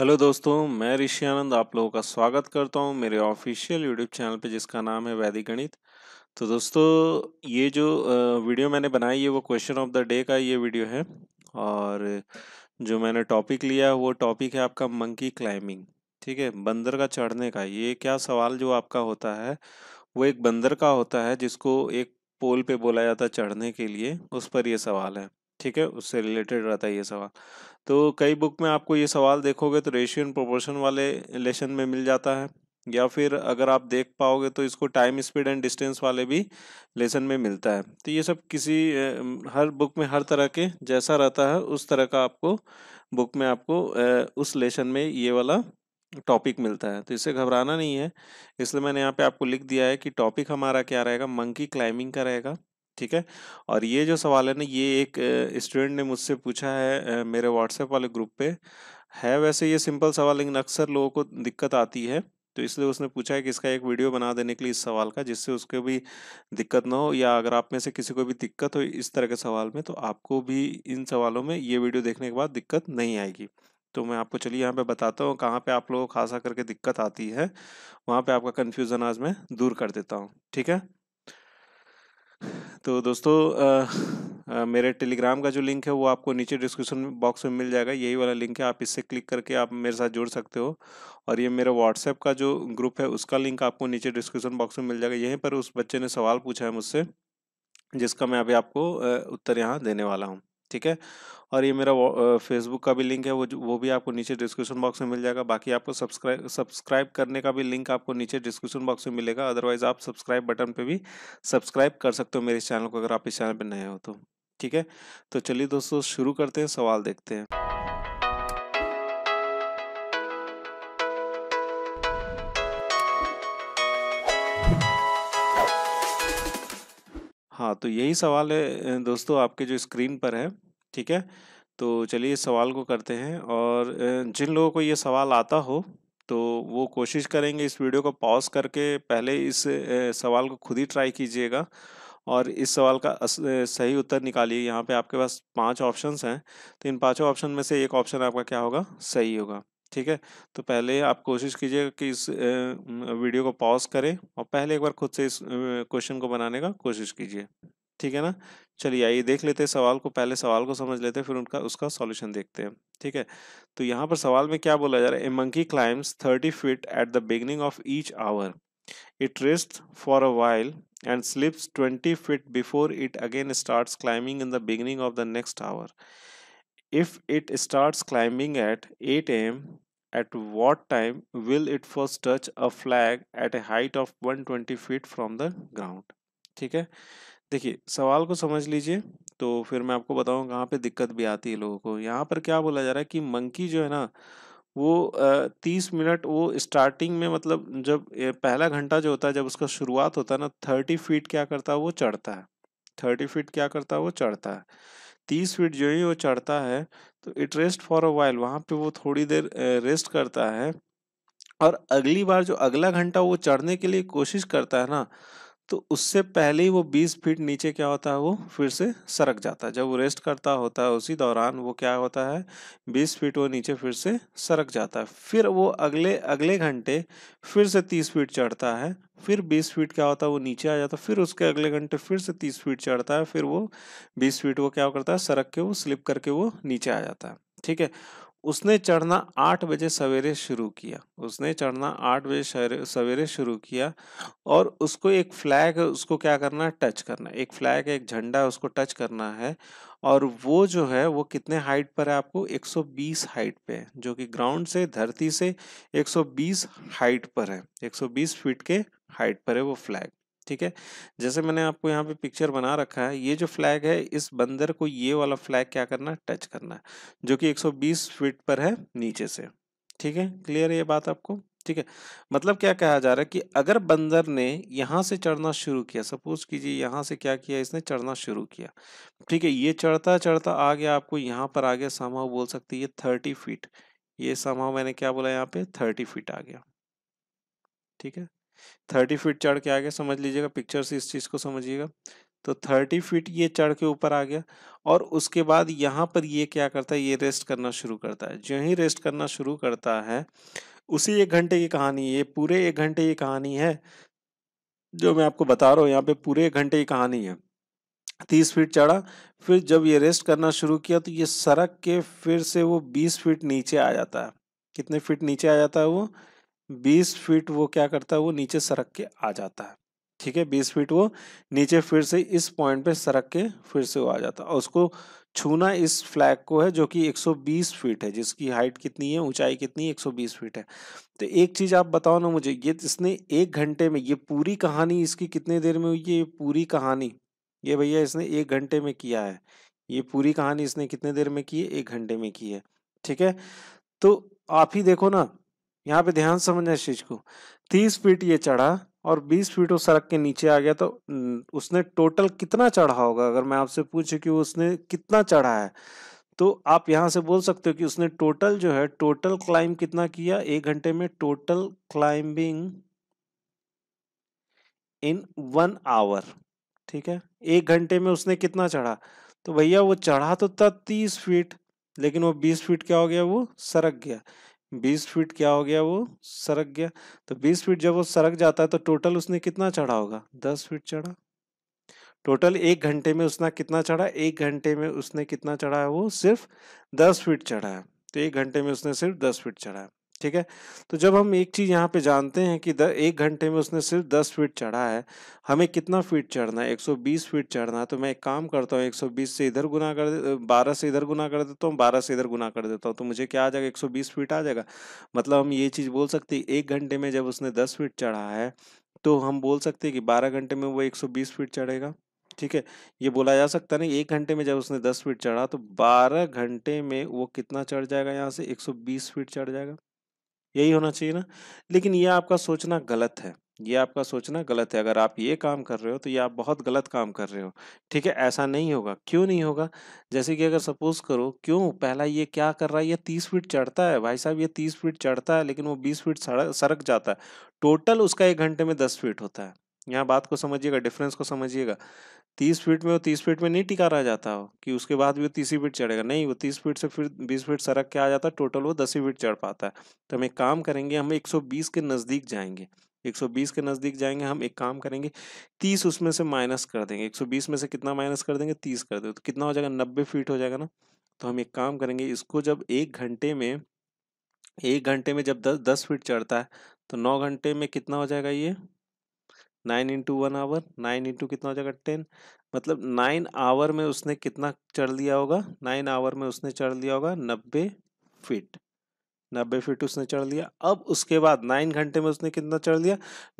Hello दोस्तों मैं ऋषि आनंद आप लोगों का स्वागत करता हूं मेरे ऑफिशियल यूट्यूब चैनल पे जिसका नाम है वैदिक गणित तो दोस्तों ये जो वीडियो मैंने बनाई है वो क्वेश्चन ऑफ द डे का ये वीडियो है और जो मैंने टॉपिक लिया वो टॉपिक है आपका मंकी क्लाइंबिंग ठीक है बंदर का चढ़ने का ये क्या सवाल जो आपका होता है वो एक बंदर का होता है जिसको एक पोल पर बोला जाता है चढ़ने के लिए उस पर ये सवाल है ठीक है उससे रिलेटेड रहता है ये सवाल तो कई बुक में आपको ये सवाल देखोगे तो रेशियो एंड प्रोपोर्शन वाले लेसन में मिल जाता है या फिर अगर आप देख पाओगे तो इसको टाइम स्पीड एंड डिस्टेंस वाले भी लेसन में मिलता है तो ये सब किसी हर बुक में हर तरह के जैसा रहता है उस तरह का आपको बुक में आपको उस लेसन में ये वाला टॉपिक मिलता है तो इससे घबराना नहीं है इसलिए मैंने यहाँ पे आपको लिख दिया है कि टॉपिक हमारा क्या रहेगा मंकी क्लाइंबिंग का रहेगा ठीक है और ये जो सवाल है ना ये एक स्टूडेंट ने मुझसे पूछा है मेरे व्हाट्सएप वाले ग्रुप पे है वैसे ये सिंपल सवाल लेकिन अक्सर लोगों को दिक्कत आती है तो इसलिए उसने पूछा है कि इसका एक वीडियो बना देने के लिए इस सवाल का जिससे उसको भी दिक्कत ना हो या अगर आप में से किसी को भी दिक्कत हो इस तरह के सवाल में तो आपको भी इन सवालों में ये वीडियो देखने के बाद दिक्कत नहीं आएगी तो मैं आपको चलिए यहाँ पे बताता हूँ कहाँ पे आप लोगों को खासा करके दिक्कत आती है वहाँ पे आपका कन्फ्यूज़न आज मैं दूर कर देता हूँ ठीक है तो दोस्तों आ, आ, मेरे टेलीग्राम का जो लिंक है वो आपको नीचे डिस्क्रिप्शन बॉक्स में मिल जाएगा यही वाला लिंक है आप इससे क्लिक करके आप मेरे साथ जुड़ सकते हो और ये मेरा व्हाट्सएप का जो ग्रुप है उसका लिंक आपको नीचे डिस्क्रिप्शन बॉक्स में मिल जाएगा यहीं पर उस बच्चे ने सवाल पूछा है मुझसे जिसका मैं अभी आपको उत्तर यहाँ देने वाला हूँ ठीक है और ये मेरा फेसबुक का भी लिंक है वो वो भी आपको नीचे डिस्क्रिप्शन बॉक्स में मिल जाएगा बाकी आपको सब्सक्राइब सब्सक्राइब करने का भी लिंक आपको नीचे डिस्क्रिप्शन बॉक्स में मिलेगा अदरवाइज आप सब्सक्राइब बटन पे भी सब्सक्राइब कर सकते हो मेरे इस चैनल को अगर आप इस चैनल पर नए हो तो ठीक है तो चलिए दोस्तों शुरू करते हैं सवाल देखते हैं हाँ तो यही सवाल है दोस्तों आपके जो स्क्रीन पर है ठीक है तो चलिए इस सवाल को करते हैं और जिन लोगों को ये सवाल आता हो तो वो कोशिश करेंगे इस वीडियो को पॉज करके पहले इस सवाल को खुद ही ट्राई कीजिएगा और इस सवाल का सही उत्तर निकालिए यहाँ पे आपके पास पांच ऑप्शंस हैं तो इन पांचों ऑप्शन में से एक ऑप्शन आपका क्या होगा सही होगा ठीक है तो पहले आप कोशिश कीजिए कि इस वीडियो को पॉज करें और पहले एक बार खुद से इस क्वेश्चन को बनाने का कोशिश कीजिए ठीक है ना चलिए आइए देख लेते हैं सवाल को पहले सवाल को समझ लेते हैं फिर उनका उसका सॉल्यूशन देखते हैं ठीक है तो यहाँ पर सवाल में क्या बोला जा रहा है a monkey climbs thirty feet at the beginning of each hour it rest for a while and slips twenty feet before it again start climbing in the beginning of the next hour If it starts climbing at 8 am, at what time will it first touch a flag at a height of 120 feet from the ground? ठीक है देखिए सवाल को समझ लीजिए तो फिर मैं आपको बताऊं कहाँ पे दिक्कत भी आती है लोगों को यहाँ पर क्या बोला जा रहा है कि मंकी जो है ना वो तीस मिनट वो स्टार्टिंग में मतलब जब पहला घंटा जो होता है जब उसका शुरुआत होता है ना थर्टी फीट क्या करता है वो चढ़ता है थर्टी फीट क्या करता है वो चढ़ता है तीस फीट जो ही वो चढ़ता है तो it rest for a while वहाँ पे वो थोड़ी देर रेस्ट करता है और अगली बार जो अगला घंटा वो चढ़ने के लिए कोशिश करता है ना तो उससे पहले ही वो 20 फीट नीचे क्या होता है वो फिर से सरक जाता है जब वो रेस्ट करता होता है उसी दौरान वो क्या होता है 20 फीट वो नीचे फिर से सरक जाता है फिर वो अगले अगले घंटे फिर से 30 फीट चढ़ता है फिर 20 फीट क्या होता है वो नीचे आ जाता है फिर उसके अगले घंटे फिर से 30 फीट चढ़ता है फिर वो 20 फीट वो क्या करता है सरक के वो स्लिप करके वो नीचे आ जाता है ठीक है उसने चढ़ना आठ बजे सवेरे शुरू किया उसने चढ़ना आठ बजे सवेरे शुरू किया और उसको एक फ्लैग उसको क्या करना है टच करना है एक फ्लैग एक झंडा उसको टच करना है और वो जो है वो कितने हाइट पर है आपको 120 हाइट पे है जो कि ग्राउंड से धरती से 120 हाइट पर है 120 फीट के हाइट पर है वो फ्लैग ठीक है जैसे मैंने आपको यहाँ पे पिक्चर बना रखा है ये जो फ्लैग है इस बंदर को ये वाला फ्लैग क्या करना है टच करना है जो कि 120 फीट पर है नीचे से ठीक है क्लियर है ये बात आपको ठीक है मतलब क्या कहा जा रहा है कि अगर बंदर ने यहाँ से चढ़ना शुरू किया सपोज कीजिए यहाँ से क्या किया इसने चढ़ना शुरू किया ठीक है ये चढ़ता चढ़ता आ गया आपको यहाँ पर आ गया समाव बोल सकते ये थर्टी फीट ये समाव मैंने क्या बोला यहाँ पे थर्टी फीट आ गया ठीक है थर्टी फीट चढ़ के आ गया समझ लीजिएगा पिक्चर से इस चीज़ को समझिएगा तो थर्टी फीट ये चढ़ के ऊपर आ गया और उसके बाद यहाँ पर ये क्या करता है ये रेस्ट करना शुरू करता है जो ही रेस्ट करना शुरू करता है उसी एक घंटे की कहानी ये पूरे एक घंटे की कहानी है जो मैं आपको बता रहा हूँ यहाँ पे पूरे एक घंटे की कहानी है तीस फीट चढ़ा फिर जब ये रेस्ट करना शुरू किया तो ये सड़क के फिर से वो बीस फीट नीचे आ जाता है कितने फीट नीचे आ जाता है वो बीस फीट वो क्या करता है वो नीचे सरक के आ जाता है ठीक है बीस फीट वो नीचे फिर से इस पॉइंट पे सरक के फिर से वो आ जाता है और उसको छूना इस फ्लैग को है जो कि 120 फीट है जिसकी हाइट कितनी है ऊंचाई कितनी है 120 फीट है तो एक चीज़ आप बताओ ना मुझे ये इसने एक घंटे में ये पूरी कहानी इसकी कितने देर में हुई है ये पूरी कहानी ये भैया इसने एक घंटे में किया है ये पूरी कहानी इसने कितने देर में की है एक घंटे में की है ठीक है तो आप ही देखो ना यहाँ पे ध्यान समझना इस चीज को तीस फीट ये चढ़ा और बीस फीट वो सड़क के नीचे आ गया तो उसने टोटल कितना चढ़ा होगा अगर मैं आपसे पूछूं कि उसने कितना चढ़ा है तो आप यहाँ से बोल सकते हो कि उसने टोटल जो है टोटल क्लाइंब कितना किया एक घंटे में total climbing in one hour ठीक है एक घंटे में उसने कितना चढ़ा तो भैया वो चढ़ा तो था तीस फीट लेकिन वो बीस फीट क्या हो गया वो सरक गया बीस फीट क्या हो गया वो सरक गया तो बीस फीट जब वो सरक जाता है तो टोटल उसने कितना चढ़ा होगा दस फीट चढ़ा टोटल एक घंटे में उसने कितना चढ़ा एक घंटे में उसने कितना चढ़ा है वो सिर्फ दस फीट चढ़ा है तो एक घंटे में उसने सिर्फ दस फीट चढ़ा है ठीक है तो जब हम एक चीज़ यहाँ पे जानते हैं कि द, एक घंटे में उसने सिर्फ दस फीट चढ़ा है हमें कितना फीट चढ़ना है एक सौ बीस फीट चढ़ना है तो मैं एक काम करता हूँ एक सौ बीस से इधर गुना कर दे बारह से इधर गुना कर देता हूँ बारह से इधर गुना कर देता हूँ तो मुझे क्या आ जाएगा एक सौ बीस फीट आ जाएगा मतलब हम ये चीज़ बोल सकते हैं एक घंटे में जब उसने दस फीट चढ़ा है तो हम बोल सकते हैं कि बारह घंटे में वो एक सौ बीस फीट चढ़ेगा ठीक है ये बोला जा सकता नहीं एक घंटे में जब उसने दस फीट चढ़ा तो बारह घंटे में वो कितना चढ़ जाएगा यहाँ से एक सौ बीस फीट चढ़ जाएगा यही होना चाहिए ना लेकिन ये आपका सोचना गलत है ये आपका सोचना गलत है अगर आप ये काम कर रहे हो तो ये आप बहुत गलत काम कर रहे हो ठीक है ऐसा नहीं होगा क्यों नहीं होगा जैसे कि अगर सपोज करो क्यों पहला ये क्या कर रहा है ये तीस फीट चढ़ता है भाई साहब ये तीस फीट चढ़ता है लेकिन वो बीस फीट सड़क सरक जाता है टोटल उसका एक घंटे में दस फीट होता है यहाँ बात को समझिएगा डिफरेंस को समझिएगा तीस फीट में वो तीस फीट में नहीं टिका रह जाता हो कि उसके बाद भी वो तीसरी फीट चढ़ेगा नहीं वो तीस फीट से फिर बीस फीट सड़क के आ जाता है टोटल वो दस ही फीट चढ़ पाता है तो हम एक काम करेंगे हम एक सौ बीस के नज़दीक जाएंगे 120 के नज़दीक जाएंगे हम एक काम करेंगे 30 उसमें से माइनस कर देंगे 120 में से कितना माइनस कर देंगे 30 कर देंगे तो कितना हो जाएगा 90 फीट हो जाएगा ना तो हम एक काम करेंगे इसको जब एक घंटे में एक घंटे में जब दस दस फीट चढ़ता है तो नौ घंटे में कितना हो जाएगा ये nine into one hour nine into कितना हो जाएगा टेन मतलब नाइन आवर में उसने कितना चढ़ लिया होगा नाइन आवर में उसने चढ़ लिया होगा नब्बे फीट नब्बे फीट उसने चढ़ लिया अब उसके बाद नाइन घंटे में उसने कितना चढ़ लिया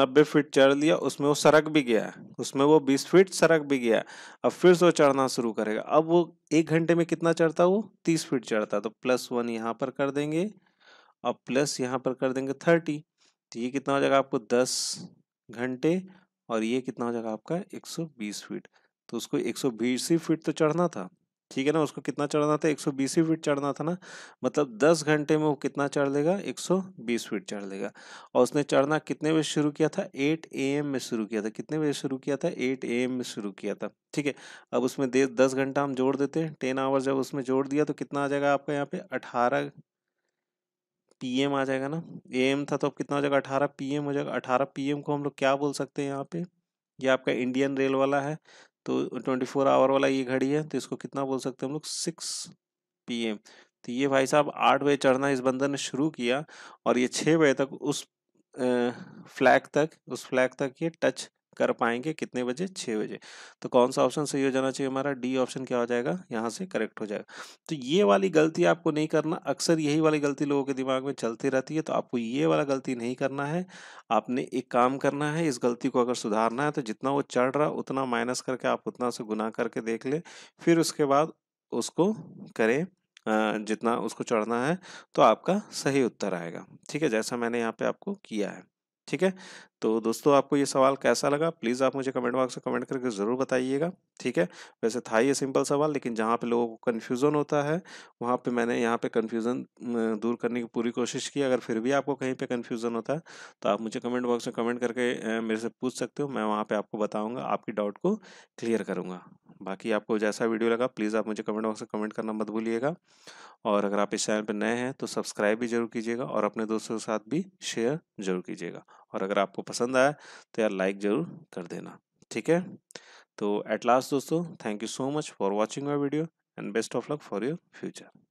नब्बे फीट चढ़ लिया उसमें वो सरक भी गया उसमें वो बीस फीट सरक भी गया अब फिर से वो चढ़ना शुरू करेगा अब वो एक घंटे में कितना चढ़ता वो तीस फीट चढ़ता तो प्लस वन यहाँ पर कर देंगे और प्लस यहाँ पर कर देंगे थर्टी तो ये कितना हो जाएगा आपको दस घंटे और ये कितना हो जाएगा आपका 120 फीट तो उसको 120 फीट तो चढ़ना था ठीक है ना उसको कितना चढ़ना था 120 फीट चढ़ना था ना मतलब 10 घंटे में वो कितना चढ़ लेगा 120 फीट चढ़ लेगा और उसने चढ़ना कितने बजे शुरू किया था 8 एम में शुरू किया था कितने बजे शुरू किया था 8 एम में शुरू किया था ठीक है अब उसमें दे दस घंटा हम जोड़ देते हैं टेन आवर्स जब उसमें जोड़ दिया तो कितना आ जाएगा आपका यहाँ पे अठारह पीएम आ जाएगा ना एम था तो अब कितना हो जाएगा अठारह पीएम हो जाएगा अठारह पीएम को हम लोग क्या बोल सकते हैं यहाँ पे ये आपका इंडियन रेल वाला है तो ट्वेंटी फोर आवर वाला ये घड़ी है तो इसको कितना बोल सकते हैं हम लोग सिक्स एम तो ये भाई साहब आठ बजे चढ़ना इस बंदर ने शुरू किया और ये छः बजे तक उस फ्लैग तक उस फ्लैग तक ये टच कर पाएंगे कितने बजे छः बजे तो कौन सा ऑप्शन सही हो जाना चाहिए हमारा डी ऑप्शन क्या हो जाएगा यहाँ से करेक्ट हो जाएगा तो ये वाली गलती आपको नहीं करना अक्सर यही वाली गलती लोगों के दिमाग में चलती रहती है तो आपको ये वाला गलती नहीं करना है आपने एक काम करना है इस गलती को अगर सुधारना है तो जितना वो चढ़ रहा उतना माइनस करके आप उतना से गुना करके देख लें फिर उसके बाद उसको करें जितना उसको चढ़ना है तो आपका सही उत्तर आएगा ठीक है जैसा मैंने यहाँ पे आपको किया है ठीक है तो दोस्तों आपको ये सवाल कैसा लगा प्लीज़ आप मुझे कमेंट बॉक्स में कमेंट करके ज़रूर बताइएगा ठीक है वैसे था ये सिंपल सवाल लेकिन जहाँ पे लोगों को कन्फ्यूज़न होता है वहाँ पे मैंने यहाँ पे कन्फ्यूज़न दूर करने की पूरी कोशिश की अगर फिर भी आपको कहीं पे कन्फ्यूज़न होता है तो आप मुझे कमेंट बॉक्स में कमेंट करके मेरे से पूछ सकते हो मैं वहाँ पर आपको बताऊँगा आपकी डाउट को क्लियर करूँगा बाकी आपको जैसा वीडियो लगा प्लीज़ आप मुझे कमेंट बॉक्स में कमेंट करना मत भूलिएगा और अगर आप इस चैनल पर नए हैं तो सब्सक्राइब भी जरूर कीजिएगा और अपने दोस्तों के साथ भी शेयर जरूर कीजिएगा और अगर आपको पसंद आया तो यार लाइक ज़रूर कर देना ठीक है तो एट लास्ट दोस्तों thank you so much for watching my video and best of luck for your future